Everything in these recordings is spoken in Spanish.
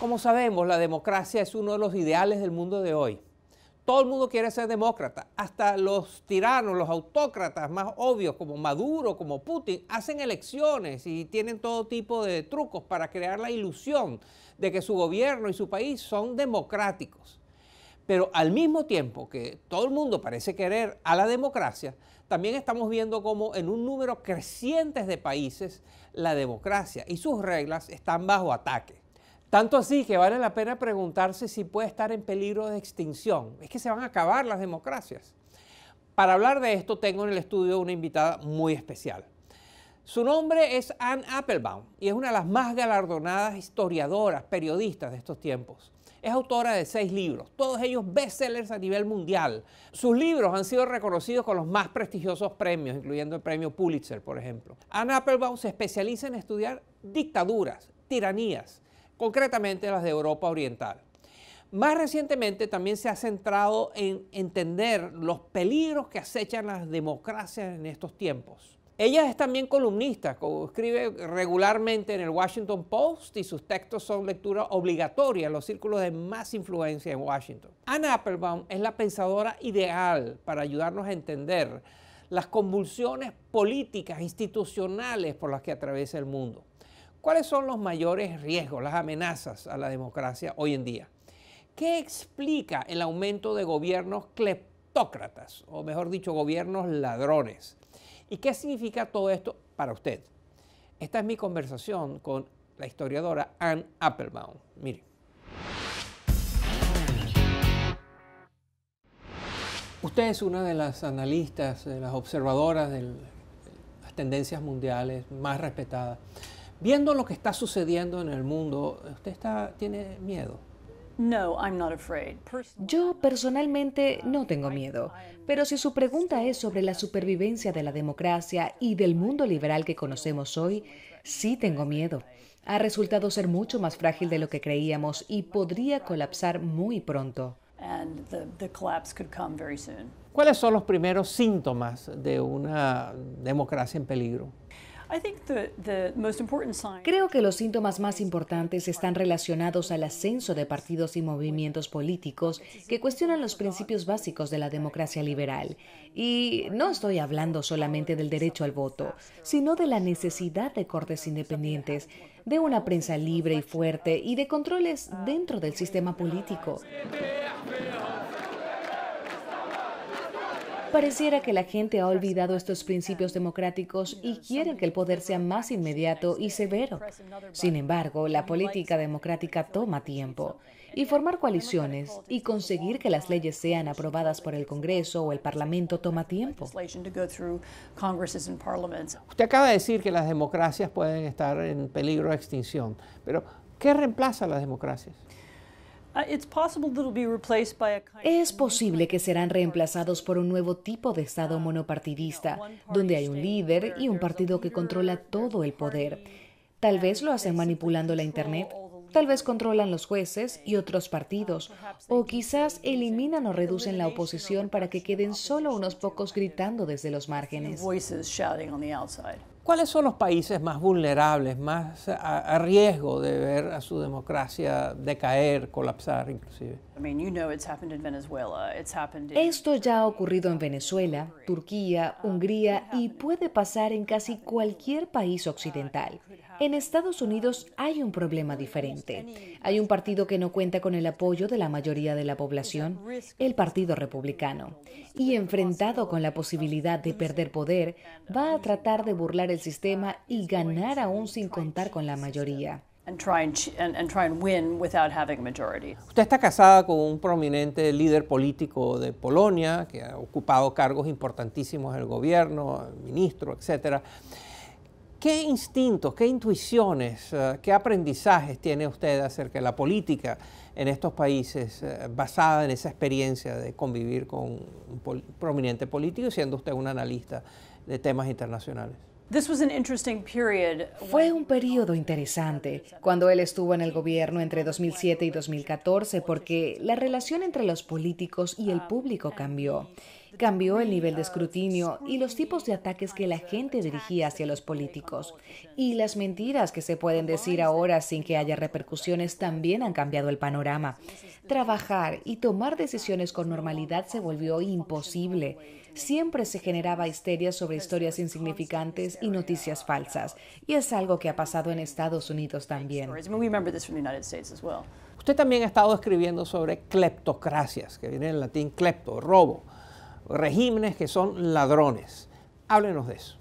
Como sabemos, la democracia es uno de los ideales del mundo de hoy. Todo el mundo quiere ser demócrata. Hasta los tiranos, los autócratas más obvios como Maduro, como Putin, hacen elecciones y tienen todo tipo de trucos para crear la ilusión de que su gobierno y su país son democráticos. Pero al mismo tiempo que todo el mundo parece querer a la democracia, también estamos viendo cómo en un número creciente de países la democracia y sus reglas están bajo ataque. Tanto así que vale la pena preguntarse si puede estar en peligro de extinción. Es que se van a acabar las democracias. Para hablar de esto tengo en el estudio una invitada muy especial. Su nombre es Ann Applebaum y es una de las más galardonadas historiadoras, periodistas de estos tiempos. Es autora de seis libros, todos ellos bestsellers a nivel mundial. Sus libros han sido reconocidos con los más prestigiosos premios, incluyendo el premio Pulitzer, por ejemplo. Ann Applebaum se especializa en estudiar dictaduras, tiranías, concretamente las de Europa Oriental. Más recientemente también se ha centrado en entender los peligros que acechan las democracias en estos tiempos. Ella es también columnista, escribe regularmente en el Washington Post y sus textos son lectura obligatoria en los círculos de más influencia en Washington. Anna Applebaum es la pensadora ideal para ayudarnos a entender las convulsiones políticas, institucionales por las que atraviesa el mundo. ¿Cuáles son los mayores riesgos, las amenazas a la democracia hoy en día? ¿Qué explica el aumento de gobiernos cleptócratas, o mejor dicho, gobiernos ladrones? ¿Y qué significa todo esto para usted? Esta es mi conversación con la historiadora Anne Applebaum. Mire. Usted es una de las analistas, de las observadoras de las tendencias mundiales más respetadas. Viendo lo que está sucediendo en el mundo, ¿usted tiene miedo? No, Yo personalmente no tengo miedo, pero si su pregunta es sobre la supervivencia de la democracia y del mundo liberal que conocemos hoy, sí tengo miedo. Ha resultado ser mucho más frágil de lo que creíamos y podría colapsar muy pronto. ¿Cuáles son los primeros síntomas de una democracia en peligro? Creo que los síntomas más importantes están relacionados al ascenso de partidos y movimientos políticos que cuestionan los principios básicos de la democracia liberal. Y no estoy hablando solamente del derecho al voto, sino de la necesidad de cortes independientes, de una prensa libre y fuerte y de controles dentro del sistema político. Pareciera que la gente ha olvidado estos principios democráticos y quiere que el poder sea más inmediato y severo. Sin embargo, la política democrática toma tiempo y formar coaliciones y conseguir que las leyes sean aprobadas por el Congreso o el Parlamento toma tiempo. Usted acaba de decir que las democracias pueden estar en peligro de extinción, pero ¿qué reemplaza a las democracias? Es posible que serán reemplazados por un nuevo tipo de Estado ah, monopartidista, donde hay un líder y un partido que controla todo el poder. Tal vez lo hacen manipulando la Internet, tal vez controlan los jueces y otros uh, partidos, o quizás eliminan o reducen la oposición para que queden solo unos pocos gritando desde los márgenes. ¿Cuáles son los países más vulnerables, más a, riesgo de ver a su democracia decaer, colapsar inclusive? Esto ya ha ocurrido en Venezuela, Turquía, Hungría y puede pasar en casi cualquier país occidental. En Estados Unidos hay un problema diferente. Hay un partido que no cuenta con el apoyo de la mayoría de la población, el Partido Republicano, y enfrentado con la posibilidad de perder poder, va a tratar de burlar el sistema y ganar aún sin contar con la mayoría. Usted está casada con un prominente líder político de Polonia que ha ocupado cargos importantísimos en el gobierno, ministro, etcétera. ¿Qué instintos, qué intuiciones, eh, qué aprendizajes tiene usted acerca de la política en estos países eh, basada en esa experiencia de convivir con un prominente político, siendo usted un analista de temas internacionales? Fue un periodo interesante cuando él estuvo en el gobierno entre 2007 y 2014 porque la relación entre los políticos y el público cambió. Cambió el nivel de escrutinio y los tipos de ataques que la gente dirigía hacia los políticos. Y las mentiras que se pueden decir ahora sin que haya repercusiones también han cambiado el panorama. Trabajar y tomar decisiones con normalidad se volvió imposible. Siempre se generaba histeria sobre historias insignificantes y noticias falsas. Y es algo que ha pasado en Estados Unidos también. Usted también ha estado escribiendo sobre cleptocracias, que viene en latín clepto, robo regímenes que son ladrones. Háblenos de eso.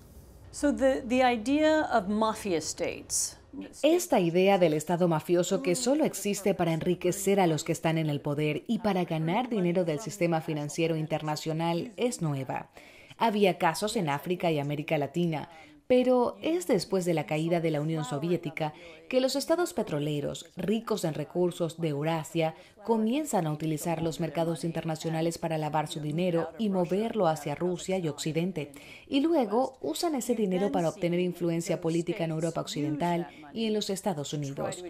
Esta idea del Estado mafioso que solo existe para enriquecer a los que están en el poder y para ganar dinero del sistema financiero internacional es nueva. Había casos en África y América Latina, pero es después de la caída de la Unión Soviética que los estados petroleros, ricos en recursos de Eurasia, comienzan a utilizar los mercados internacionales para lavar su dinero y moverlo hacia Rusia y Occidente, y luego usan ese dinero para obtener influencia política en Europa Occidental y en los Estados Unidos.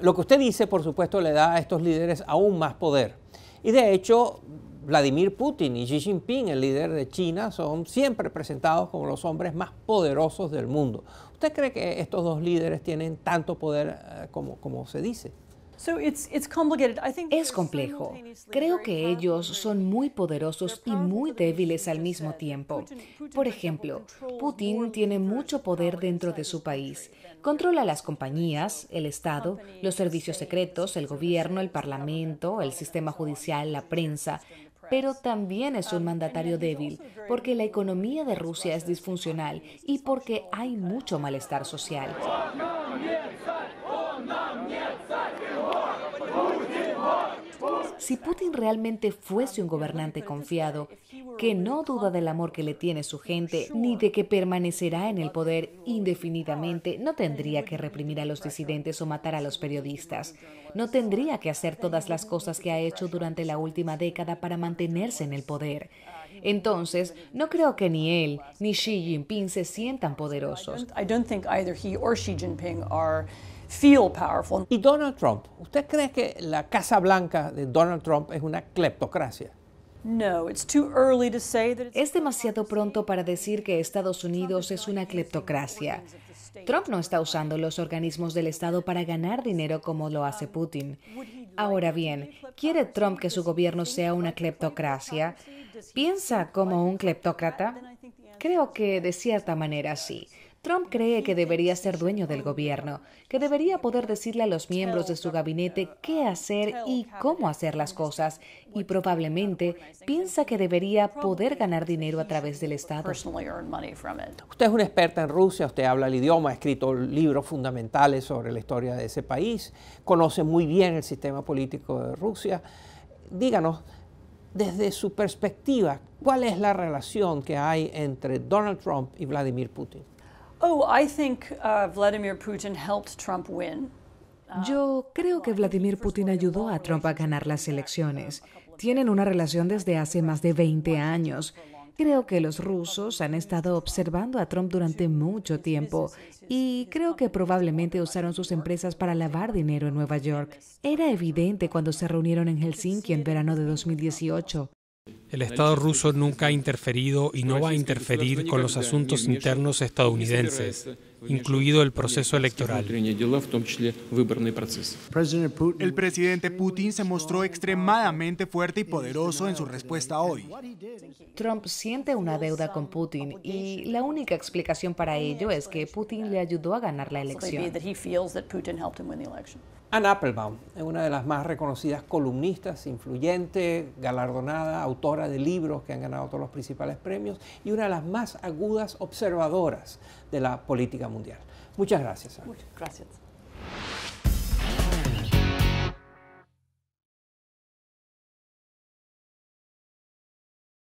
Lo que usted dice, por supuesto, le da a estos líderes aún más poder. Y de hecho, Vladimir Putin y Xi Jinping, el líder de China, son siempre presentados como los hombres más poderosos del mundo. ¿Usted cree que estos dos líderes tienen tanto poder eh, como, como se dice? Es complejo. Creo que ellos son muy poderosos y muy débiles al mismo tiempo. Por ejemplo, Putin tiene mucho poder dentro de su país. Controla las compañías, el Estado, los servicios secretos, el gobierno, el parlamento, el sistema judicial, la prensa, pero también es un um, mandatario débil, porque la economía de Rusia es disfuncional y porque hay mucho malestar social. Si Putin realmente fuese un gobernante confiado, que no duda del amor que le tiene su gente, ni de que permanecerá en el poder indefinidamente, no tendría que reprimir a los disidentes o matar a los periodistas. No tendría que hacer todas las cosas que ha hecho durante la última década para mantenerse en el poder. Entonces, no creo que ni él ni Xi Jinping se sientan poderosos. I Xi Jinping ¿Y Donald Trump? ¿Usted cree que la Casa Blanca de Donald Trump es una cleptocracia? No, Es demasiado pronto para decir que Estados Unidos es una cleptocracia. Trump no está usando los organismos del Estado para ganar dinero como lo hace Putin. Ahora bien, ¿quiere Trump que su gobierno sea una cleptocracia? ¿Piensa como un cleptócrata? Creo que de cierta manera sí. Trump cree que debería ser dueño del gobierno, que debería poder decirle a los miembros de su gabinete qué hacer y cómo hacer las cosas, y probablemente piensa que debería poder ganar dinero a través del Estado. Usted es una experta en Rusia, usted habla el idioma, ha escrito libros fundamentales sobre la historia de ese país, conoce muy bien el sistema político de Rusia. Díganos, desde su perspectiva, ¿cuál es la relación que hay entre Donald Trump y Vladimir Putin? Yo creo que Vladimir Putin ayudó a Trump a ganar las elecciones. Tienen una relación desde hace más de 20 años. Creo que los rusos han estado observando a Trump durante mucho tiempo y creo que probablemente usaron sus empresas para lavar dinero en Nueva York. Era evidente cuando se reunieron en Helsinki en verano de 2018. El Estado ruso nunca ha interferido y no va a interferir con los asuntos internos estadounidenses, incluido el proceso electoral. El presidente Putin se mostró extremadamente fuerte y poderoso en su respuesta hoy. Trump siente una deuda con Putin y la única explicación para ello es que Putin le ayudó a ganar la elección. Ann Applebaum es una de las más reconocidas columnistas, influyente, galardonada, autora de libros que han ganado todos los principales premios y una de las más agudas observadoras de la política mundial. Muchas gracias. Muchas gracias.